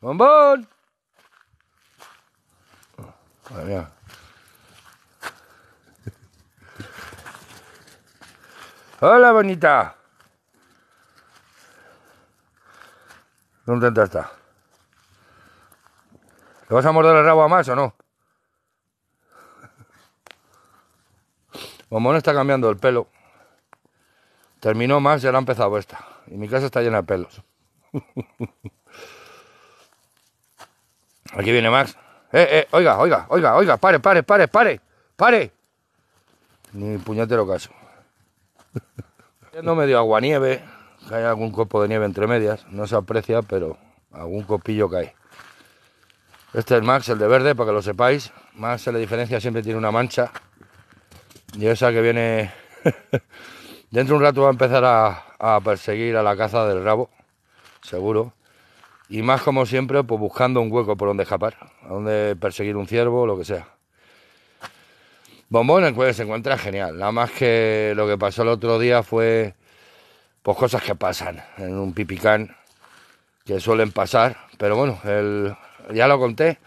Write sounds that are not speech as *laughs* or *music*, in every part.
¡Bombón! Madre Hola, bonita. ¿Dónde está? ¿Le vas a morder el rabo a más o no? Bombón está cambiando el pelo. Terminó más y ahora ha empezado esta. Y mi casa está llena de pelos. *laughs* Aquí viene Max. Eh, eh, oiga, oiga, oiga, oiga, pare, pare, pare, pare, pare. Ni puñetero caso. no me dio agua nieve, hay algún copo de nieve entre medias, no se aprecia, pero algún copillo cae. Este es Max, el de verde, para que lo sepáis. Max se le diferencia, siempre tiene una mancha. Y esa que viene. *laughs* Dentro de un rato va a empezar a perseguir a la caza del rabo, seguro. Y más como siempre, pues buscando un hueco por donde escapar, a donde perseguir un ciervo, o lo que sea. Bombón, el jueves se encuentra genial. Nada más que lo que pasó el otro día fue, pues cosas que pasan en un pipicán, que suelen pasar. Pero bueno, el, ya lo conté.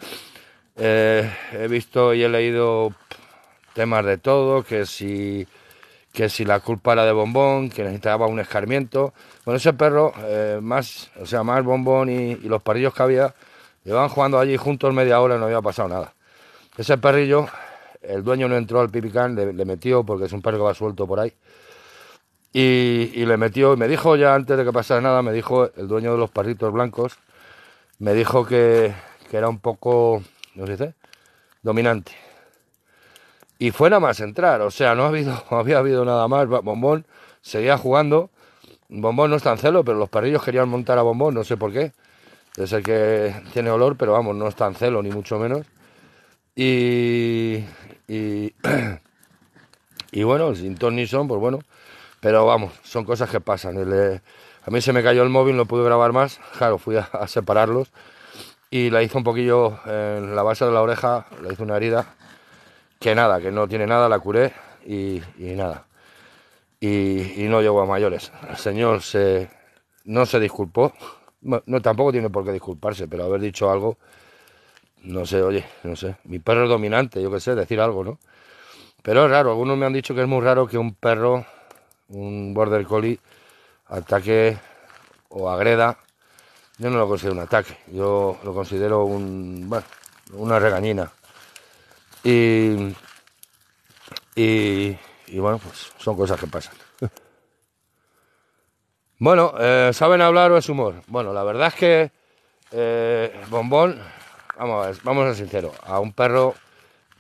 Eh, he visto y he leído temas de todo, que si que si la culpa era de Bombón, que necesitaba un escarmiento. Bueno, ese perro, eh, más, o sea, más Bombón y, los parrillos que había, llevaban jugando allí juntos media hora y no había pasado nada. Ese perrillo, el dueño no entró al pipicán, le, metió, porque es un perro que va suelto por ahí, y, le metió, y me dijo ya antes de que pasara nada, me dijo el dueño de los perritos blancos, me dijo que, era un poco, no sé, dominante y fue nada más entrar, o sea, no, ha habido, *laughs* había habido nada más. Bombón seguía jugando. Bombón no es tan celo, pero los perrillos querían montar a Bombón, no sé por qué. Es el que tiene olor, pero vamos, no es tan celo, ni mucho menos. Y. Y, *clears throat* y bueno, sin ton ni son, pues bueno. Pero vamos, son cosas que pasan. a mí se me cayó el móvil, no pude grabar más. Claro, fui a, separarlos. Y la hizo un poquillo en la base de la oreja, le hizo una herida que nada, que no tiene nada, la curé y, nada. Y, no llegó a mayores. El señor se, no se disculpó, no, tampoco tiene por qué disculparse, pero haber dicho algo, no sé, oye, no sé. Mi perro es dominante, yo qué sé, decir algo, ¿no? Pero es raro, algunos me han dicho que es muy raro que un perro, un border collie, ataque o agreda. Yo no lo considero un ataque, yo lo considero un, una regañina y, y, bueno, pues son cosas que pasan. *laughs* bueno, eh, ¿saben hablar o es humor? Bueno, la verdad es que eh, Bombón, vamos a vamos a ser sinceros, a un perro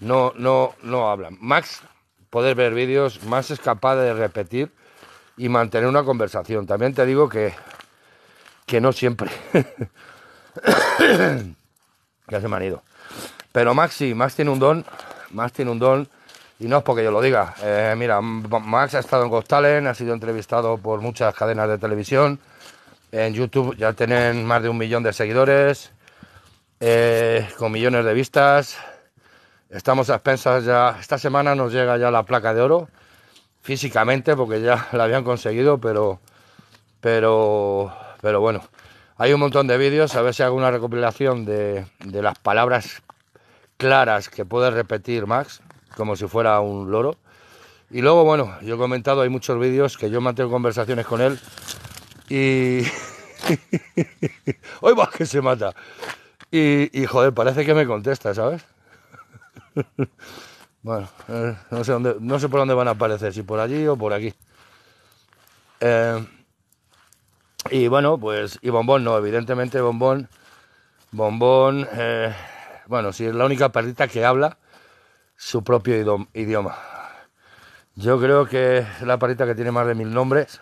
no, no, no hablan. Max, poder ver vídeos, Max es capaz de repetir y mantener una conversación. También te digo que, que no siempre. *coughs* ya se me han ido. Pero Maxi sí, tiene un don, Max tiene un don, y no es porque yo lo diga. Eh, mira, Max ha estado en Ghost ha sido entrevistado por muchas cadenas de televisión. En YouTube ya tienen más de un millón de seguidores, eh, con millones de vistas. Estamos a expensas ya, esta semana nos llega ya la placa de oro, físicamente, porque ya *laughs* la habían conseguido, pero, pero, pero bueno. Hay un montón de vídeos, a ver si hago una recopilación de, de las palabras claras que puedes repetir, Max, como si fuera un loro. Y luego, bueno, yo he comentado, hay muchos vídeos que yo mantengo conversaciones con él y... Hoy *laughs* va que se mata. Y, joder, parece que me contesta, ¿sabes? *laughs* bueno, eh, no, sé no sé por dónde van a aparecer, si por allí o por aquí. Eh, y bueno, pues, y Bombón no, evidentemente Bombón, Bombón, eh, bueno, si es la única perrita que habla su propio idioma. Yo creo que la perrita que tiene más de mil nombres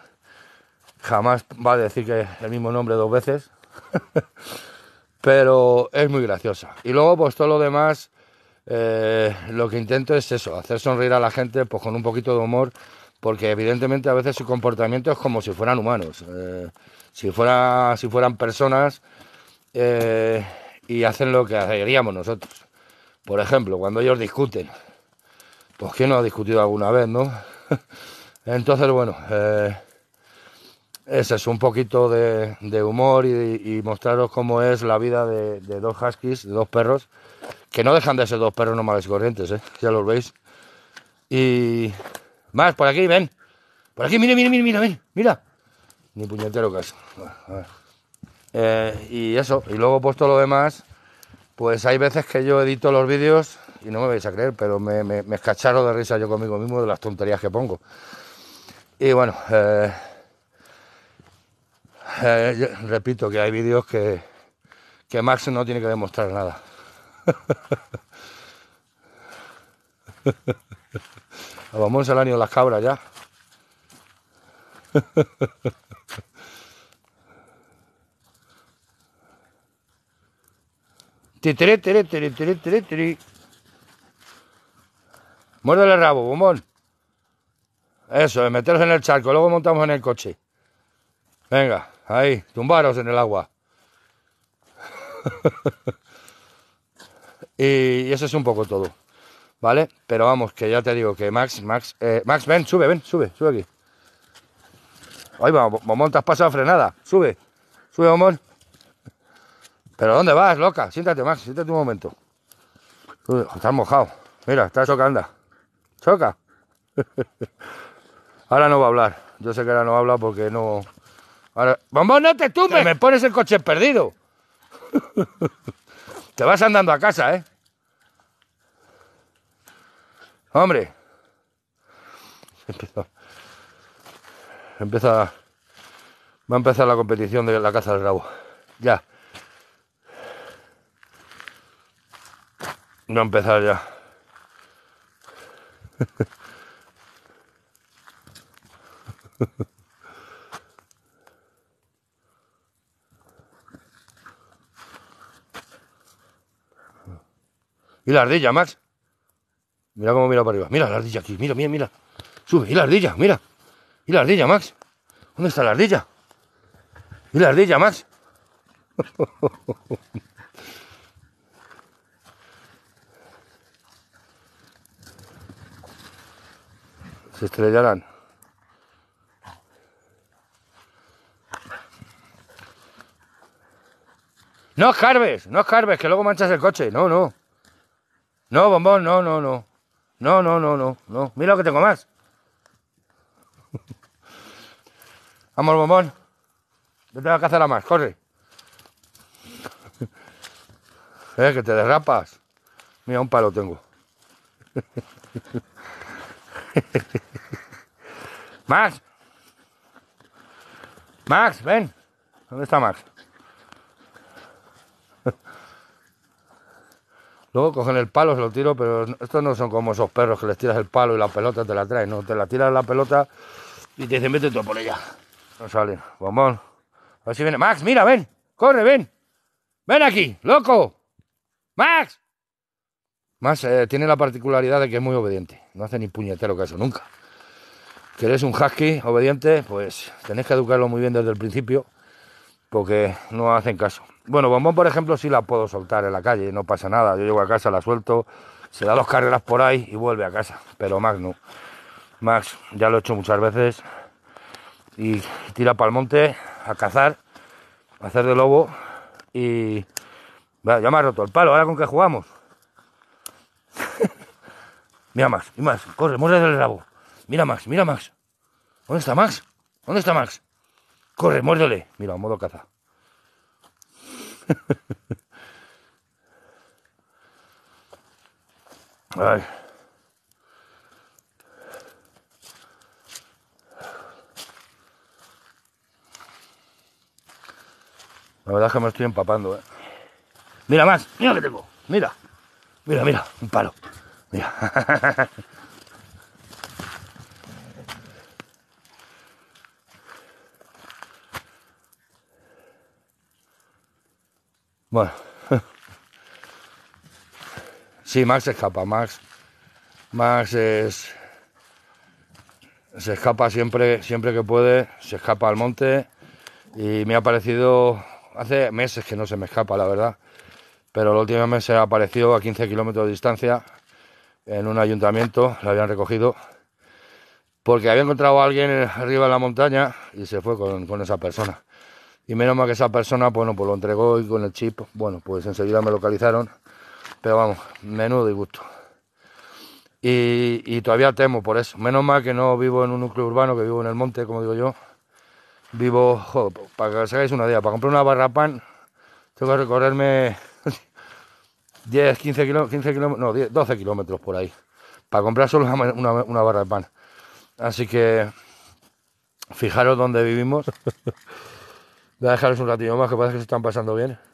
jamás va a decir que el mismo nombre dos veces. *laughs* Pero es muy graciosa. Y luego, pues todo lo demás, eh, lo que intento es eso, hacer sonreír a la gente pues, con un poquito de humor, porque evidentemente a veces su comportamiento es como si fueran humanos. Eh, si, fuera, si fueran personas, eh, y hacen lo que haríamos nosotros. Por ejemplo, cuando ellos discuten, pues que no ha discutido alguna vez, ¿no? *laughs* Entonces, bueno, ese eh, es un poquito de, humor y, mostraros cómo es la vida de, dos huskies, de dos perros, que no dejan de ser dos perros normales y corrientes, ¿eh? ya los veis. Y más, por aquí, ven. Por aquí, mira, mira, mira, mira, mira. Ni puñetero caso. Eh, y eso, y luego puesto lo demás, pues hay veces que yo edito los vídeos y no me vais a creer, pero me, me, escacharo de risa yo conmigo mismo de las tonterías que pongo. Y bueno, eh, eh, repito que hay vídeos que, Max no tiene que demostrar nada. *laughs* Vamos al año las cabras ya. *laughs* Muérdele el rabo, bombón. Eso, meteros en el charco, luego montamos en el coche. Venga, ahí, tumbaros en el agua. *laughs* y, eso es un poco todo, ¿vale? Pero vamos, que ya te digo que Max, Max, eh, Max, ven, sube, ven, sube, sube aquí. Ahí vamos, montas te has frenada. Sube, sube, Bumón ¿Pero dónde vas, loca? Siéntate más, siéntate un momento. estás mojado. Mira, está chocando. Choca. *laughs* ahora no va a hablar. Yo sé que ahora no habla porque no. Ahora. ¡Bombón, no te tumbes! Me pones el coche perdido. *laughs* te vas andando a casa, ¿eh? Hombre. Empieza. Empieza. Va a empezar la competición de la caza del rabo. Ya. No empezar ya. *laughs* ¿Y la ardilla, Max? Mira cómo mira para arriba. Mira la ardilla aquí. Mira, mira, mira. Sube. ¿Y la ardilla? Mira. ¿Y la ardilla, Max? ¿Dónde está la ardilla? ¿Y la ardilla, Max? *laughs* se estrellarán. No escarbes, no escarbes, que luego manchas el coche. No, no. No, bombón, no, no, no. No, no, no, no, no. Mira lo que tengo más. Vamos, bombón. te tengo que hacer a más, corre. eh, que te derrapas. Mira, un palo tengo. *laughs* *laughs* Max. Max, ven. ¿Dónde está Max? *laughs* Luego cogen el palo, se lo tiro, pero estos no son como esos perros que les tiras el palo y la pelota te la traen. No, te la tiras la pelota y te dicen, vete tú por ella. No sale, Bombón. A viene. Max, mira, ven. Corre, ven. Ven aquí, loco. Max. Max eh, tiene la particularidad de que es muy obediente. No hace ni puñetero caso nunca. ¿Querés un husky obediente? Pues tenéis que educarlo muy bien desde el principio porque no hacen caso. Bueno, bombón, por ejemplo, sí la puedo soltar en la calle, no pasa nada. Yo llego a casa, la suelto, se da dos carreras por ahí y vuelve a casa. Pero Max no. Max ya lo he hecho muchas veces y tira para el monte a cazar, a hacer de lobo y. ya me ha roto el palo, ahora con qué jugamos. *laughs* mira Max, y Max, corre, muérdele el rabo. Mira Max, mira Max. ¿Dónde está Max? ¿Dónde está Max? Corre, muérdele. Mira, modo caza. *laughs* Ay. La verdad es que me estoy empapando, eh. Mira Max, mira que tengo, mira. Mira, mira, un palo. Mira. *laughs* Bueno. *laughs* Sí, Max se escapa. Max, Max es, se escapa siempre, siempre que puede, se escapa al monte y me ha parecido hace meses que no se me escapa, la verdad pero el último mes se apareció a 15 kilómetros de distancia en un ayuntamiento, la habían recogido, porque había encontrado a alguien arriba de la montaña y se fue con, esa persona. Y menos mal que esa persona, pues, bueno, pues lo entregó y con el chip, bueno, pues enseguida me localizaron, pero vamos, menudo disgusto. Y, y todavía temo por eso. Menos mal que no vivo en un núcleo urbano, que vivo en el monte, como digo yo. Vivo, joder, para que os hagáis una idea, para comprar una barra pan, tengo que recorrerme 10, 15 kilómetros, 15 no, 12 kilómetros por ahí, para comprar solo una, barra de pan. Así que fijaros dónde vivimos. *laughs* Voy a dejaros un ratillo más, que parece que se están pasando bien.